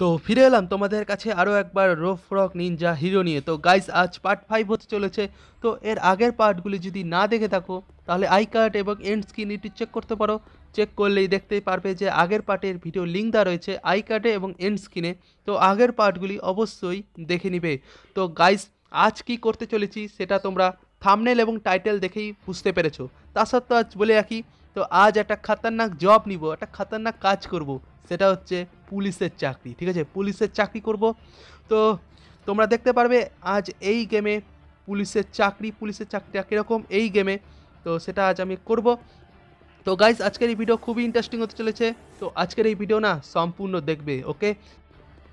তো ফিরে এলাম তোমাদের কাছে আরও একবার রোফ রক নিনজা হিরো নিয়ে তো গাইস আজ পার্ট ফাইভ হতে চলেছে তো এর আগের পার্টগুলি যদি না দেখে থাকো তাহলে আই কার্ড এবং এন্ড স্ক্রিন এটি চেক করতে পারো চেক করলেই দেখতেই পারবে যে আগের পার্টের ভিডিও লিঙ্ক দেওয়া রয়েছে আই কার্ডে এবং এন্ড স্ক্রিনে তো আগের পার্টগুলি অবশ্যই দেখে নিবে তো গাইস আজ কি করতে চলেছি সেটা তোমরা থামনেল এবং টাইটেল দেখেই বুঝতে পেরেছো তা সত্ত্বেও আজ বলে রাখি তো আজ একটা খাতারনাক জব নিব একটা খাতারনাক কাজ করব সেটা হচ্ছে পুলিশের চাকরি ঠিক আছে পুলিশের চাকরি করব তো তোমরা দেখতে পারবে আজ এই গেমে পুলিশের চাকরি পুলিশের চাকরিটা কীরকম এই গেমে তো সেটা আজ আমি করব তো গাইজ আজকের এই ভিডিও খুবই ইন্টারেস্টিং হতে চলেছে তো আজকের এই ভিডিও না সম্পূর্ণ দেখবে ওকে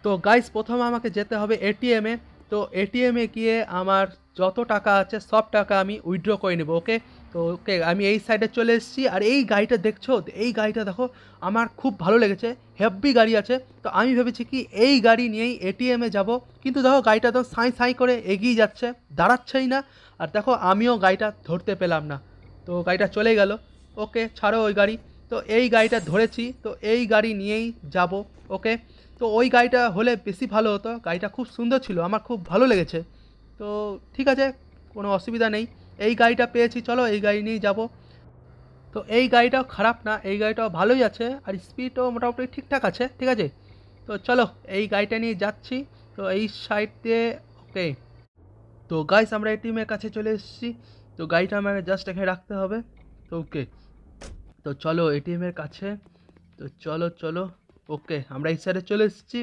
তো গাইজ প্রথমে আমাকে যেতে হবে এটিএমে তো এটিএমে গিয়ে আমার যত টাকা আছে সব টাকা আমি উইড্র করে নেবো ওকে তো ওকে আমি এই সাইডে চলে এসেছি আর এই গাড়িটা দেখছো এই গাড়িটা দেখো আমার খুব ভালো লেগেছে হেভি গাড়ি আছে তো আমি ভেবেছি কি এই গাড়ি নিয়েই এটিএমে যাব কিন্তু দেখো গাড়িটা তো সাঁই সাঁই করে এগিয়ে যাচ্ছে দাঁড়াচ্ছেই না আর দেখো আমিও গাড়িটা ধরতে পেলাম না তো গাড়িটা চলে গেল ওকে ছাড়ো ওই গাড়ি তো এই গাড়িটা ধরেছি তো এই গাড়ি নিয়েই যাব ওকে তো ওই গাড়িটা হলে বেশি ভালো হতো গাড়িটা খুব সুন্দর ছিল আমার খুব ভালো লেগেছে তো ঠিক আছে কোনো অসুবিধা নেই এই গাড়িটা পেয়েছি চলো এই গাড়ি নিয়েই যাবো তো এই গাড়িটাও খারাপ না এই গাড়িটাও ভালোই আছে আর স্পিডও মোটামুটি ঠিকঠাক আছে ঠিক আছে তো চলো এই গাড়িটা নিয়ে যাচ্ছি তো এই সাইড দিয়ে ওকে তো গাইস আমরা এই টিমের কাছে চলে এসেছি তো গাড়িটা আমাকে জাস্ট এখানে রাখতে হবে তো ওকে তো চলো এটিএমের কাছে তো চলো চলো ওকে আমরা এই সাইডে চলে এসেছি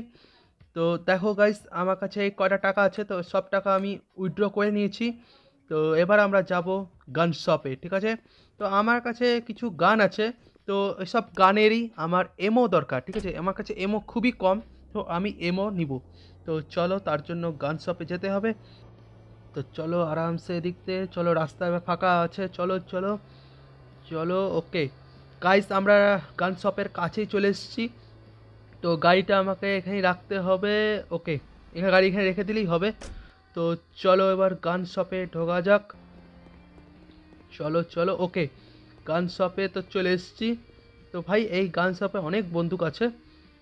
তো দেখো গাইস আমার কাছে কটা টাকা আছে তো সব টাকা আমি উইথড্র করে নিয়েছি তো এবার আমরা যাব গান শপে ঠিক আছে তো আমার কাছে কিছু গান আছে তো এসব গানেরই আমার এমও দরকার ঠিক আছে আমার কাছে এমও খুবই কম তো আমি এমও নিব তো চলো তার জন্য গান শপে যেতে হবে তো চলো আরামসে এদিক দিয়ে চলো রাস্তা ফাঁকা আছে চলো চলো চলো ওকে গাইস আমরা গান শপের কাছেই চলে এসেছি তো গাড়িটা আমাকে এখানেই রাখতে হবে ওকে এখানে গাড়ি এখানে রেখে দিলেই হবে তো চলো এবার গান শপে ঢোকা যাক চলো চলো ওকে গান শপে তো চলে এসেছি তো ভাই এই গান শপে অনেক বন্দুক আছে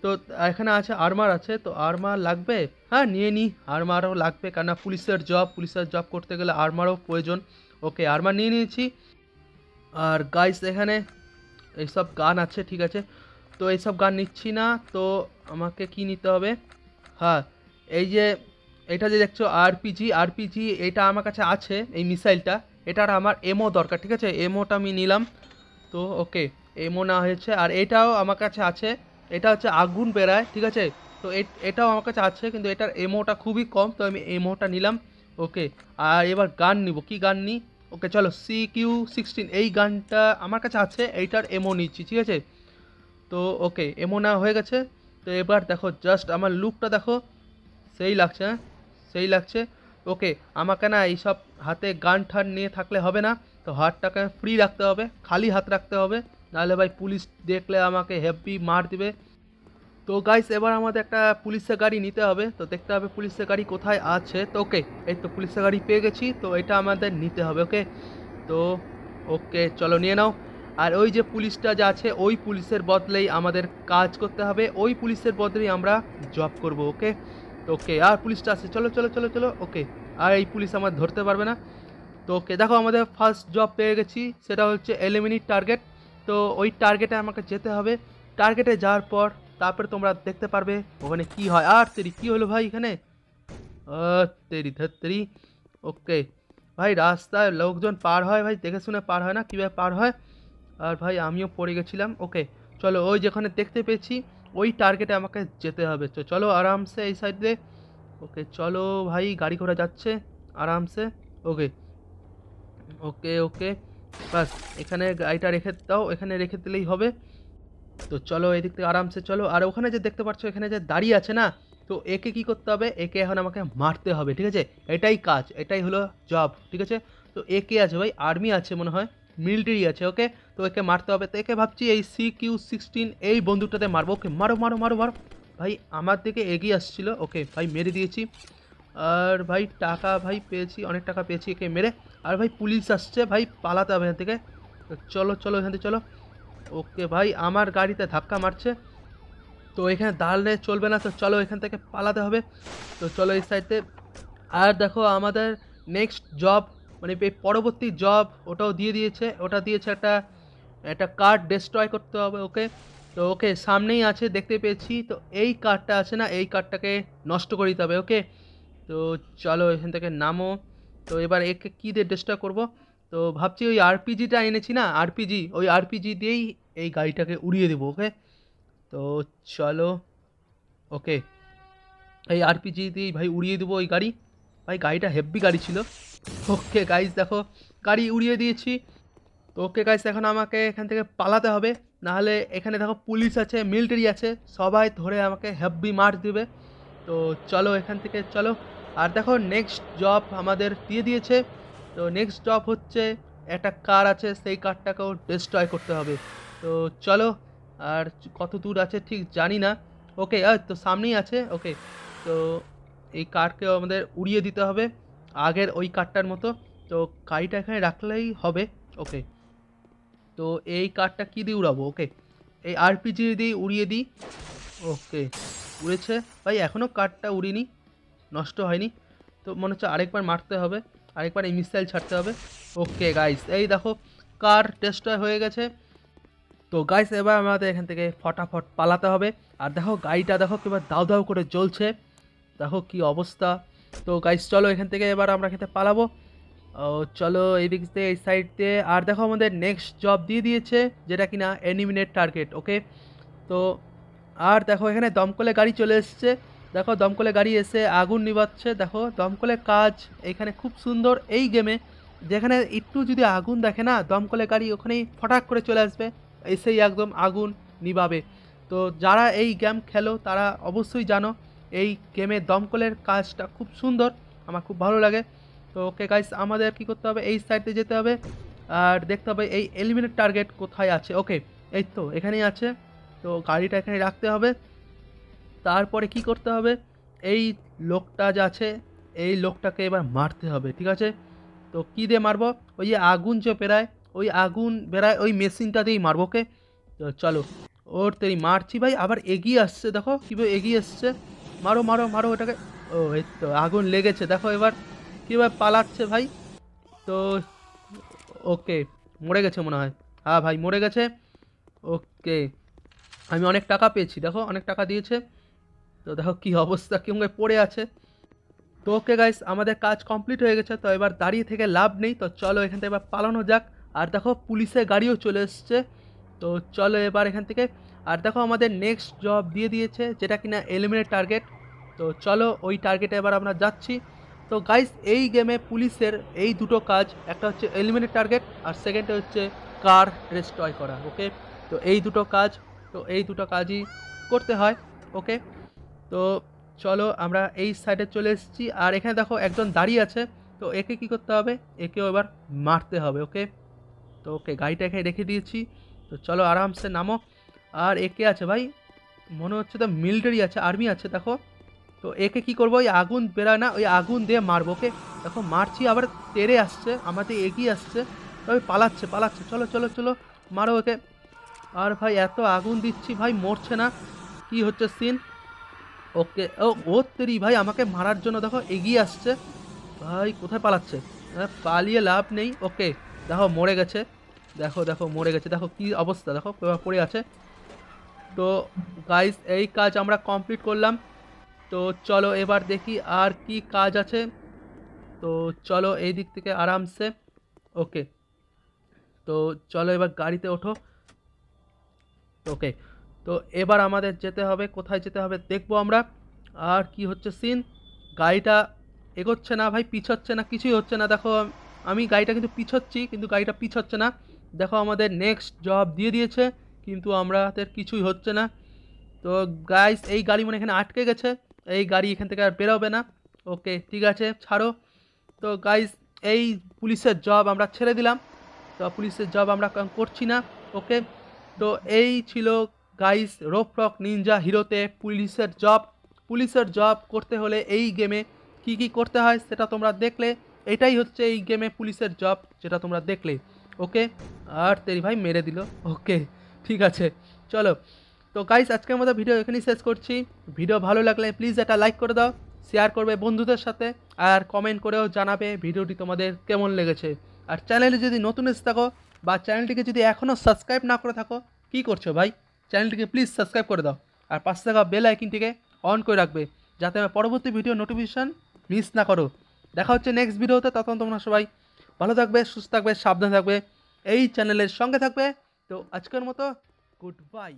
তো এখানে আছে আরমার আছে তো আরমার লাগবে হ্যাঁ নিয়ে নিই আরমারও লাগবে কেননা পুলিশের জব পুলিশের জব করতে গেলে আরমারও প্রয়োজন ওকে আরমার নিয়ে নিয়েছি আর গাইস এখানে এইসব গান আছে ঠিক আছে তো এইসব গান নিচ্ছি না তো আমাকে কি নিতে হবে হ্যাঁ এই যে এটা যে দেখছো আরপিজি আরপিজি এটা আমার কাছে আছে এই মিসাইলটা এটার আমার এমও দরকার ঠিক আছে এমওটা আমি নিলাম তো ওকে এমও না হয়েছে আর এটাও আমার কাছে আছে এটা হচ্ছে আগুন বেড়ায় ঠিক আছে তো এটাও আমার কাছে আছে কিন্তু এটার এমওটা খুবই কম তো আমি এমওটা নিলাম ওকে আর এবার গান নিব কি গান নিই ওকে চলো সি কিউ সিক্সটিন এই গানটা আমার কাছে আছে এইটার এমও নিচ্ছি ঠিক আছে তো ওকে এমও না হয়ে গেছে তো এবার দেখো জাস্ট আমার লুকটা দেখো সেই লাগছে হ্যাঁ সেই লাগছে ওকে আমাকে না এইসব হাতে গান ঠান নিয়ে থাকলে হবে না তো হাতটাকে ফ্রি রাখতে হবে খালি হাত রাখতে হবে নাহলে ভাই পুলিশ দেখলে আমাকে হ্যাপি মার দিবে তো গাইস এবার আমাদের একটা পুলিশের গাড়ি নিতে হবে তো দেখতে হবে পুলিশের গাড়ি কোথায় আছে তো ওকে এই তো পুলিশের গাড়ি পেয়ে গেছি তো এটা আমাদের নিতে হবে ওকে তো ওকে চলো নিয়ে নাও আর ওই যে পুলিশটা যা আছে ওই পুলিশের বদলেই আমাদের কাজ করতে হবে ওই পুলিশের বদলেই আমরা জব করব ওকে ওকে আর পুলিশটা আসছে চলো চলো চলো চলো ওকে আর এই পুলিশ আমার ধরতে পারবে না তো ওকে দেখো আমাদের ফার্স্ট জব পেয়ে গেছি সেটা হচ্ছে এলিমিনি টার্গেট তো ওই টার্গেটে আমাকে যেতে হবে টার্গেটে যাওয়ার পর তারপরে তোমরা দেখতে পারবে ওখানে কি হয় আর তেরি কী হলো ভাই এখানে তেরি ধরি ওকে ভাই রাস্তায় লোকজন পার হয় ভাই দেখে শুনে পার হয় না কীভাবে পার হয় আর ভাই আমিও পড়ে গেছিলাম ওকে চলো ওই যেখানে দেখতে পেয়েছি ওই টার্গেটে আমাকে যেতে হবে তো চলো আরামসে এই সাইড দিয়ে ওকে চলো ভাই গাড়ি ঘোড়া যাচ্ছে আরামসে ওকে ওকে ওকে বাস এখানে গাড়িটা রেখে দাও এখানে রেখে দিলেই হবে তো চলো এদিক থেকে আরামসে চলো আর ওখানে যে দেখতে পাচ্ছ এখানে যে দাঁড়িয়ে আছে না তো একে কি করতে হবে একে এখন আমাকে মারতে হবে ঠিক আছে এটাই কাজ এটাই হলো জব ঠিক আছে তো একে আছে ভাই আর্মি আছে মনে হয় মিলিটারি আছে ওকে তো একে মারতে হবে তো একে ভাবছি এই সি কিউ সিক্সটিন এই বন্দুকটাতে মারবো ওকে মারো মারো মারো মারো ভাই আমার দিকে এগিয়ে আসছিল ওকে ভাই মেরে দিয়েছি আর ভাই টাকা ভাই পেয়েছি অনেক টাকা পেয়েছি একে মেরে আর ভাই পুলিশ আসছে ভাই পালাতে হবে এখান থেকে চলো চলো এখান থেকে চলো ওকে ভাই আমার গাড়িতে ধাক্কা মারছে তো এখানে দাঁড়ালে চলবে না তো চলো এখান থেকে পালাতে হবে তো চলো এই সাইডে আর দেখো আমাদের নেক্সট জব মানে পরবর্তী জব ওটাও দিয়ে দিয়েছে ওটা দিয়েছে একটা একটা কার্ড ডিস্ট্রয় করতে হবে ওকে তো ওকে সামনেই আছে দেখতে পেয়েছি তো এই কার্ডটা আছে না এই কার্ডটাকে নষ্ট করে দিতে হবে ওকে তো চলো এখান থেকে নামো তো এবার একে কী দিয়ে ডিস্ট্রয় করবো তো ভাবছি ওই আরপিজিটা এনেছি না আরপিজি ওই আরপিজি দিয়েই এই গাড়িটাকে উড়িয়ে দেবো ওকে তো চলো ওকে এই আরপিজি দিয়েই ভাই উড়িয়ে দেবো ওই গাড়ি ভাই গাড়িটা হেভি গাড়ি ছিল ওকে গাইজ দেখো গাড়ি উড়িয়ে দিয়েছি তো ওকে গাইজ এখন আমাকে এখান থেকে পালাতে হবে নাহলে এখানে দেখো পুলিশ আছে মিলিটারি আছে সবাই ধরে আমাকে হ্যাপি মার দিবে তো চলো এখান থেকে চলো আর দেখো নেক্সট জব আমাদের দিয়ে দিয়েছে তো নেক্সট জব হচ্ছে একটা কার আছে সেই কারটাকেও ডিস্ট্রয় করতে হবে তো চলো আর কত দূর আছে ঠিক জানি না ওকে তো সামনেই আছে ওকে তো এই কারকেও আমাদের উড়িয়ে দিতে হবে আগের ওই কার্ডটার মতো তো কাড়িটা এখানে রাখলেই হবে ওকে তো এই কার্ডটা কী দিয়ে উড়াবো ওকে এই আরপিজি দিয়ে উড়িয়ে দিই ওকে উড়েছে ভাই এখনও কার্ডটা উড়িনি নষ্ট হয়নি তো মনে হচ্ছে আরেকবার মারতে হবে আরেকবার এই মিসাইল ছাড়তে হবে ওকে গাইস এই দেখো কার টেস্টয় হয়ে গেছে তো গাইস এবার আমাদের এখান থেকে ফটাফট পালাতে হবে আর দেখো গাড়িটা দেখো কিবার দাউ দাউ করে জ্বলছে দেখো কি অবস্থা তো গাইস চলো এখান থেকে এবার আমরা খেতে পালাবো ও চলো এই দিক থেকে এই সাইড দিয়ে আর দেখো আমাদের নেক্সট জব দিয়ে দিয়েছে যেটা কিনা এনিমিনেট টার্গেট ওকে তো আর দেখো এখানে দমকলে গাড়ি চলে এসছে দেখো দমকলে গাড়ি এসে আগুন নিবাচ্ছে দেখো দমকলে কাজ এখানে খুব সুন্দর এই গেমে যেখানে একটু যদি আগুন দেখে না দমকলে গাড়ি ওখানেই ফটাক করে চলে আসবে এসেই একদম আগুন নিবাবে তো যারা এই গেম খেলো তারা অবশ্যই জানো এই গেমে দমকলের কাজটা খুব সুন্দর আমার খুব ভালো লাগে তো ওকে গাইস আমাদের কি করতে হবে এই সাইডে যেতে হবে আর দেখতে হবে এই এলিমিনেট টার্গেট কোথায় আছে ওকে এই তো এখানেই আছে তো গাড়িটা এখানে রাখতে হবে তারপরে কি করতে হবে এই লোকটা যে আছে এই লোকটাকে এবার মারতে হবে ঠিক আছে তো কী দিয়ে মারবো ওই যে আগুন যে বেরায় ওই আগুন বেরায় ওই মেশিনটা দিয়েই মারবো ওকে তো চলো ওর তেই মারছি ভাই আবার এগিয়ে আসছে দেখো কীভাবে এগিয়ে আসছে মারো মারো মারো ওটাকে ও এই তো আগুন লেগেছে দেখো এবার কীভাবে পালাচ্ছে ভাই তো ওকে মরে গেছে মনে হয় হ্যাঁ ভাই মরে গেছে ওকে আমি অনেক টাকা পেয়েছি দেখো অনেক টাকা দিয়েছে তো দেখো কি অবস্থা কেমন পড়ে আছে তো ওকে গাইস আমাদের কাজ কমপ্লিট হয়ে গেছে তো এবার দাঁড়িয়ে থেকে লাভ নেই তো চলো এখান থেকে এবার পালানো যাক আর দেখো পুলিশের গাড়িও চলে এসছে তো চলো এবার এখান থেকে আর দেখো আমাদের নেক্সট জব দিয়ে দিয়েছে যেটা কিনা এলিমিনেট টার্গেট তো চলো ওই টার্গেটে এবার আমরা যাচ্ছি তো গাইস এই গেমে পুলিশের এই দুটো কাজ একটা হচ্ছে এলিমিনেট টার্গেট আর সেকেন্ডটা হচ্ছে কার ডেস্ট্রয় করা ওকে তো এই দুটো কাজ তো এই দুটো কাজই করতে হয় ওকে তো চলো আমরা এই সাইডে চলে এসেছি আর এখানে দেখো একজন দাঁড়িয়ে আছে তো একে কি করতে হবে একেও এবার মারতে হবে ওকে তো ওকে গাড়িটা এখানে রেখে দিয়েছি তো চলো আরামসে নামো আর একে আছে ভাই মনে হচ্ছে তো মিলিটারি আছে আর্মি আছে দেখো তো একে কি করবো ওই আগুন বেরায় না ওই আগুন দিয়ে মারবো ওকে দেখো মারছি আবার তেরে আসছে আমাদের এগিয়ে আসছে ওই পালাচ্ছে পালাচ্ছে চলো চলো চলো মারো ওকে আর ভাই এত আগুন দিচ্ছি ভাই মরছে না কি হচ্ছে সিন ওকে ও ও তেরি ভাই আমাকে মারার জন্য দেখো এগিয়ে আসছে ভাই কোথায় পালাচ্ছে পালিয়ে লাভ নেই ওকে দেখো মরে গেছে দেখো দেখো মরে গেছে দেখো কি অবস্থা দেখো পড়ে আছে তো গাইস এই কাজ আমরা কমপ্লিট করলাম তো চলো এবার দেখি আর কি কাজ আছে তো চলো এই দিক থেকে আরামসে ওকে তো চলো এবার গাড়িতে ওঠো ওকে তো এবার আমাদের যেতে হবে কোথায় যেতে হবে দেখবো আমরা আর কি হচ্ছে সিন গাড়িটা এগোচ্ছে না ভাই পিছচ্ছে না কিছুই হচ্ছে না দেখো আমি গাড়িটা কিন্তু পিছচ্ছি কিন্তু গাড়িটা পিছচ্ছে না দেখো আমাদের নেক্সট জব দিয়ে দিয়েছে কিন্তু আমাদের কিছুই হচ্ছে না তো গাইস এই গাড়ি মানে এখানে আটকে গেছে এই গাড়ি এখান থেকে আর বেরোবে না ওকে ঠিক আছে ছাড়ো তো গাইস এই পুলিশের জব আমরা ছেড়ে দিলাম তো পুলিশের জব আমরা করছি না ওকে তো এই ছিল গাইস রক নিনজা হিরোতে পুলিশের জব পুলিশের জব করতে হলে এই গেমে কি কি করতে হয় সেটা তোমরা দেখলে এটাই হচ্ছে এই গেমে পুলিশের জব যেটা তোমরা দেখলে ওকে আর তেরি ভাই মেরে দিল ওকে ঠিক আছে চলো তো গাইস আজকের মতো ভিডিও এখানেই শেষ করছি ভিডিও ভালো লাগলে প্লিজ একটা লাইক করে দাও শেয়ার করবে বন্ধুদের সাথে আর কমেন্ট করেও জানাবে ভিডিওটি তোমাদের কেমন লেগেছে আর চ্যানেলে যদি নতুন এসে থাকো বা চ্যানেলটিকে যদি এখনও সাবস্ক্রাইব না করে থাকো কি করছো ভাই চ্যানেলটিকে প্লিজ সাবস্ক্রাইব করে দাও আর পাশে থাকা বেল আইকিনটিকে অন করে রাখবে যাতে আমার পরবর্তী ভিডিও নোটিফিকেশান মিস না করো দেখা হচ্ছে নেক্সট ভিডিওতে তখন তোমরা সবাই ভালো থাকবে সুস্থ থাকবে সাবধান থাকবে এই চ্যানেলের সঙ্গে থাকবে তো আজকের মতো গুড বাই